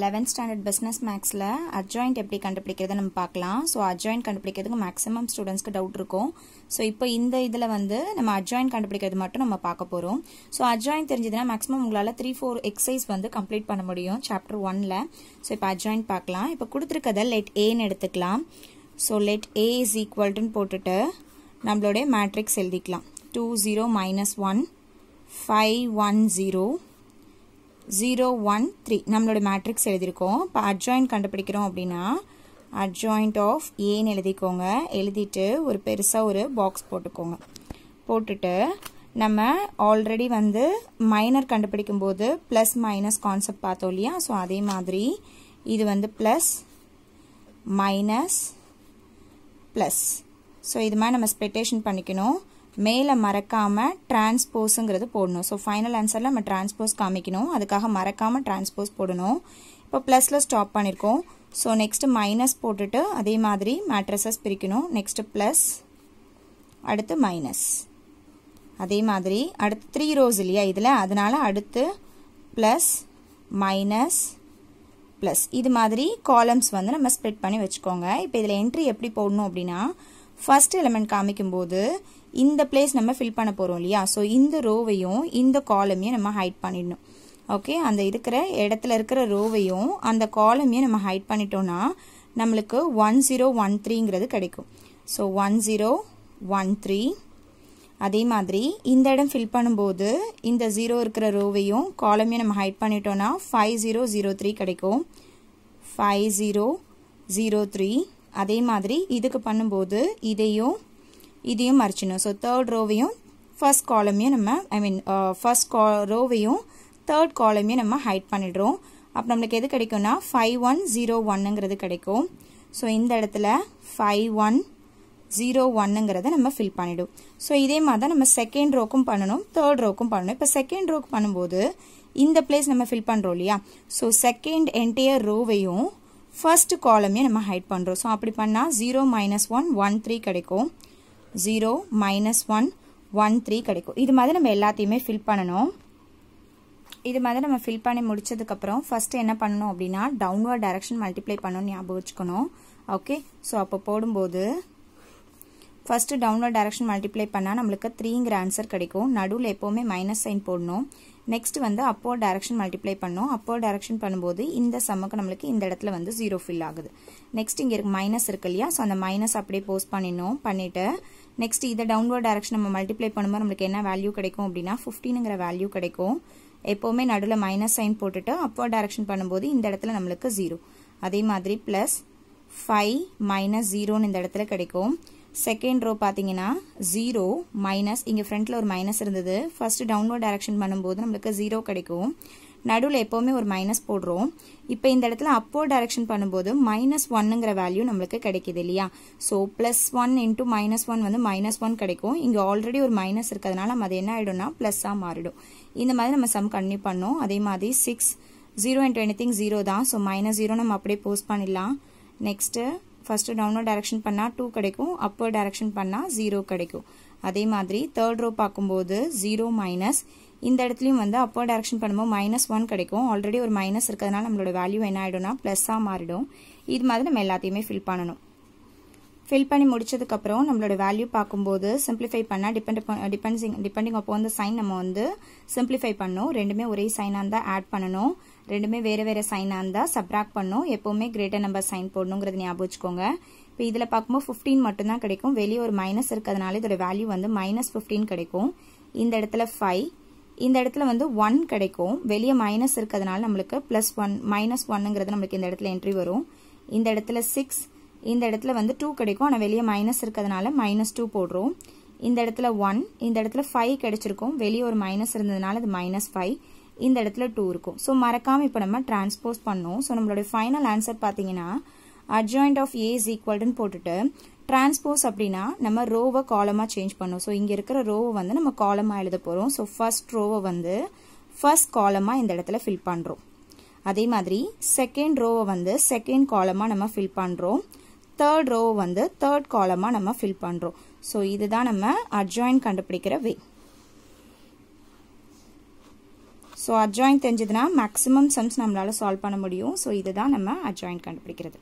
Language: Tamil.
லெவன்த் ஸ்டாண்டர்ட் பிஸ்னஸ் மேக்ஸில் அட்ஜாயிண்ட் எப்படி கண்டுபிடிக்கிறத நம்ம பார்க்கலாம் ஸோ அட்ஜாயிண்ட் கண்டுபிடிக்கிறதுக்கு மேக்ஸிமம் ஸ்டூடெண்ட்ஸ்க்கு டவுட் இருக்கும் ஸோ இப்போ இந்த இதில் வந்து நம்ம அட்ஜாயிண்ட் கண்டுபிடிக்கிறது மட்டும் நம்ம பார்க்க போகிறோம் ஸோ அட்ஜாயிண்ட் தெரிஞ்சதுன்னா மேக்ஸிமம் உங்களால் த்ரீ ஃபோர் எக்ஸசைஸ் வந்து கம்ப்ளீட் பண்ண முடியும் சாப்டர் ஒனில் ஸோ இப்போ அட்ஜாயிண்ட் பார்க்கலாம் இப்போ கொடுத்துருக்கதை லெட் ஏன்னு எடுத்துக்கலாம் ஸோ லெட் ஏ இஸ் ஈக்குவல்டுன்னு போட்டுட்டு நம்மளுடைய மேட்ரிக்ஸ் எழுதிக்கலாம் two zero minus one five one zero zero one three நம்மளோட மேட்ரிக்ஸ் எழுதியிருக்கோம் இப்போ அட்ஜாயின்ட் கண்டுபிடிக்கிறோம் அப்படின்னா அட்ஜாயிண்ட் ஆஃப் ஏன்னு எழுதிக்கோங்க எழுதிட்டு ஒரு பெருசாக ஒரு பாக்ஸ் போட்டுக்கோங்க போட்டுட்டு நம்ம ஆல்ரெடி வந்து மைனர் கண்டுபிடிக்கும் போது ப்ளஸ் மைனஸ் கான்செப்ட் பார்த்தோம் இல்லையா ஸோ அதே மாதிரி இது வந்து ப்ளஸ் மைனஸ் ப்ளஸ் ஸோ இது மாதிரி நம்ம ஸ்பெட்டேஷன் பண்ணிக்கணும் மேலே மறக்காமல் டிரான்ஸ்போஸுங்கிறது போடணும் ஸோ ஃபைனல் ஆன்சரில் நம்ம டிரான்ஸ்போஸ் காமிக்கணும் அதுக்காக மறக்காமல் டிரான்ஸ்போஸ் போடணும் இப்போ ப்ளஸில் ஸ்டாப் பண்ணியிருக்கோம் ஸோ நெக்ஸ்ட்டு மைனஸ் போட்டுட்டு அதே மாதிரி மேட்ரஸஸ் பிரிக்கணும் நெக்ஸ்ட்டு ப்ளஸ் அடுத்து மைனஸ் அதே மாதிரி அடுத்து த்ரீ ரோஸ் இல்லையா இதில் அதனால் அடுத்து ப்ளஸ் மைனஸ் ப்ளஸ் இது மாதிரி காலம்ஸ் வந்து நம்ம ஸ்ப்ளிட் பண்ணி வச்சுக்கோங்க இப்போ இதில் என்ட்ரி எப்படி போடணும் அப்படின்னா ஃபஸ்ட் எலிமெண்ட் காமிக்கும்போது இந்த பிளேஸ் நம்ம ஃபில் பண்ண போகிறோம் இல்லையா ஸோ இந்த ரோவையும் இந்த காலமையும் நம்ம ஹைட் பண்ணிடணும் ஓகே அந்த இருக்கிற இடத்துல இருக்கிற ரோவையும் அந்த காலமையும் நம்ம ஹைட் பண்ணிட்டோம்னா நம்மளுக்கு ஒன் ஜீரோ ஒன் த்ரீங்கிறது கிடைக்கும் so one zero one three அதே மாதிரி இந்த இடம் ஃபில் பண்ணும்போது இந்த ஜீரோ இருக்கிற ரோவையும் காலமையும் நம்ம ஹைட் பண்ணிட்டோம்னா ஃபைவ் ஜீரோ ஜீரோ த்ரீ கிடைக்கும் ஃபைவ் ஜீரோ ஜீரோ த்ரீ அதே மாதிரி இதுக்கு பண்ணும்போது இதையும் இதையும் மறைச்சிடணும் ஸோ தேர்ட் ரோவையும் ஃபர்ஸ்ட் காலமையும் நம்ம ஐ மீன் ஃபர்ஸ்ட் கா ரோவையும் தேர்ட் காலமையும் நம்ம ஹைட் பண்ணிடுறோம் அப்போ நம்மளுக்கு எது கிடைக்கும்னா ஃபைவ் ஒன் ஜீரோ ஒன்னுங்கிறது கிடைக்கும் ஸோ இந்த இடத்துல ஃபைவ் ஒன் ஜீரோ ஒன்னுங்கிறத நம்ம ஃபில் பண்ணிவிடும் ஸோ இதே மாதிரி தான் நம்ம செகண்ட் ரோக்கும் பண்ணணும் தேர்ட் ரோக்கும் பண்ணணும் இப்போ செகண்ட் ரோக்கு பண்ணும்போது இந்த பிளேஸ் நம்ம ஃபில் பண்ணுறோம் இல்லையா ஸோ செகண்ட் என்டையர் ரோவையும் ஃபர்ஸ்ட் காலமையும் நம்ம ஹைட் பண்ணுறோம் ஸோ அப்படி பண்ணால் zero minus one one three கிடைக்கும் zero minus one one three கிடைக்கும் இது மாதிரி நம்ம எல்லாத்தையுமே ஃபில் பண்ணணும் இது மாதிரி நம்ம ஃபில் பண்ணி முடிச்சதுக்கப்புறம் ஃபஸ்ட்டு என்ன பண்ணணும் அப்படின்னா டவுன்வர்ட் டைரக்ஷன் மல்டிப்ளை பண்ணணும் ஞாபகம் வச்சுக்கணும் ஓகே ஸோ அப்போ போடும்போது ஃபஸ்ட்டு டவுன்வர்ட் டைரக்ஷன் மல்டிப்ளை பண்ணால் நம்மளுக்கு த்ரீங்கிற ஆன்சர் கிடைக்கும் நடுவில் எப்போவுமே மைனஸ் சைன் போடணும் நெக்ஸ்ட் வந்து அப்போ டேரக்ஷன் மல்டிப்ளை பண்ணோம் அப்போ டேரக்ஷன் பண்ணும்போது இந்த சம்மக்கு நம்மளுக்கு இந்த இடத்துல வந்து ஜீரோ ஃபில் ஆகுது நெக்ஸ்ட் இங்கே இருக்கு மைனஸ் இருக்கு இல்லையா ஸோ அந்த மைனஸ் அப்படியே போஸ்ட் பண்ணிடணும் பண்ணிட்டு நெக்ஸ்ட் இதை டவுன்வோர்ட் டேரக்ஷன் நம்ம மல்டிப்ளை பண்ணும்போது நம்மளுக்கு என்ன வேல்யூ கிடைக்கும் அப்படின்னா ஃபிஃப்டீனுங்கிற வேல்யூ கிடைக்கும் எப்போவுமே நடுவில் மைனஸ் சைன் போட்டுட்டு அப்போ டேரக்ஷன் பண்ணும்போது இந்த இடத்துல நம்மளுக்கு ஜீரோ அதே மாதிரி ப்ளஸ் ஃபைவ் மைனஸ் ஜீரோன்னு இந்த இடத்துல கிடைக்கும் செகண்ட் ரோ பார்த்தீங்கன்னா ஜீரோ மைனஸ் இங்கே ஃப்ரண்ட்டில் ஒரு மைனஸ் இருந்தது ஃபஸ்ட்டு டவுன்லோட் டேரக்ஷன் பண்ணும்போது நம்மளுக்கு ஜீரோ கிடைக்கும் நடுவில் எப்போவுமே ஒரு மைனஸ் போடுறோம் இப்போ இந்த இடத்துல அப்போ டேரக்ஷன் பண்ணும்போது மைனஸ் ஒன்னுங்கிற வேல்யூ நம்மளுக்கு கிடைக்குது இல்லையா so plus one into minus one வந்து மைனஸ் ஒன் கிடைக்கும் இங்கே ஆல்ரெடி ஒரு மைனஸ் இருக்கிறதுனால நம்ம அது என்ன ஆகிடும்னா ப்ளஸ்ஸாக மாறிடும் இந்த மாதிரி நம்ம சம் கன்னியூ பண்ணோம் அதே மாதிரி six zero into anything zero தான் ஸோ மைனஸ் ஜீரோ நம்ம அப்படியே போஸ்ட் பண்ணிடலாம் நெக்ஸ்ட்டு first downward direction பண்ணால் டூ கிடைக்கும் அப்பர் direction பண்ணால் 0 கிடைக்கும் அதே மாதிரி தேர்ட் ரோ பார்க்கும்போது ஜீரோ மைனஸ் இந்த இடத்துலையும் வந்து அப்பர் டைரக்ஷன் பண்ணும்போது மைனஸ் ஒன் கிடைக்கும் ஆல்ரெடி ஒரு மைனஸ் இருக்கிறதுனால நம்மளோட வேல்யூ என்ன ஆகிடும்னா ப்ளஸ்ஸாக மாறிடும் இது மாதிரி நம்ம எல்லாத்தையுமே ஃபில் பண்ணணும் ஃபில் பண்ணி முடிச்சதுக்கப்புறம் நம்மளோட வேல்யூ பார்க்கும்போது சிம்பிளிஃபை பண்ண டிபெண்ட் டிபெண்ட்ஸிங் டிபெண்டிங் அப்போ வந்து சைன் நம்ம வந்து சிம்பிளிஃபை பண்ணும் ரெண்டுமே ஒரே சைனாக இருந்தால் ஆட் பண்ணணும் ரெண்டுமே வேறு வேறு சைனாக இருந்தால் சப்ராக் பண்ணும் எப்போவுமே கிரேட்டர் நம்பர் சைன் போடணுங்கிறது ஞாபகம் வச்சுக்கோங்க இப்போ இதில் பார்க்கும்போது ஃபிஃப்டீன் மட்டும்தான் கிடைக்கும் வெளியே ஒரு மைனஸ் இருக்கிறதுனால இதோட வேல்யூ வந்து மைனஸ் ஃபிஃப்டீன் கிடைக்கும் இந்த இடத்துல ஃபைவ் இந்த இடத்துல வந்து ஒன் கிடைக்கும் வெளியே மைனஸ் இருக்கிறதுனால நம்மளுக்கு ப்ளஸ் ஒன் மைனஸ் ஒன்னுங்கிறது நம்மளுக்கு இந்த இடத்துல என்ட்ரி வரும் இந்த இடத்துல சிக்ஸ் இந்த இடத்துல வந்து டூ கிடைக்கும் ஆனால் வெளியே மைனஸ் இருக்கிறதுனால மைனஸ் டூ போடுறோம் இந்த இடத்துல ஒன் இந்த இடத்துல ஃபைவ் கிடைச்சிருக்கும் வெளியே ஒரு மைனஸ் இருந்ததுனால அது மைனஸ் ஃபைவ் இந்த இடத்துல டூ இருக்கும் ஸோ மறக்காமல் இப்போ நம்ம டிரான்ஸ்போஸ் பண்ணோம் ஸோ நம்மளுடைய ஃபைனல் ஆன்சர் பார்த்தீங்கன்னா அட்ஜாயிண்ட் ஆஃப் ஏ இஸ் ஈக்குவல்டுன்னு போட்டுட்டு டிரான்ஸ்போஸ் அப்படின்னா நம்ம ரோவை காலமாக சேஞ்ச் பண்ணோம் ஸோ இங்கே இருக்கிற ரோவை வந்து நம்ம காலமாக எழுத போகிறோம் ஸோ ஃபர்ஸ்ட் ரோவை வந்து ஃபர்ஸ்ட் காலமாக இந்த இடத்துல ஃபில் பண்ணுறோம் அதே மாதிரி செகண்ட் ரோவை வந்து செகண்ட் காலமாக நம்ம ஃபில் பண்ணுறோம் தேர்ட் ரோ வந்து தேர்ட் காலமாக நம்ம ஃபில் பண்ணுறோம் ஸோ இதுதான் நம்ம அட்ஜாயின் கண்டுபிடிக்கிற வே ஸோ அட்ஜாயின் தெஞ்சுதுனா மேக்ஸிமம் சம்ஸ் நம்மளால் சால்வ் பண்ண முடியும் ஸோ இதுதான் நம்ம அட்ஜாயின் கண்டுபிடிக்கிறது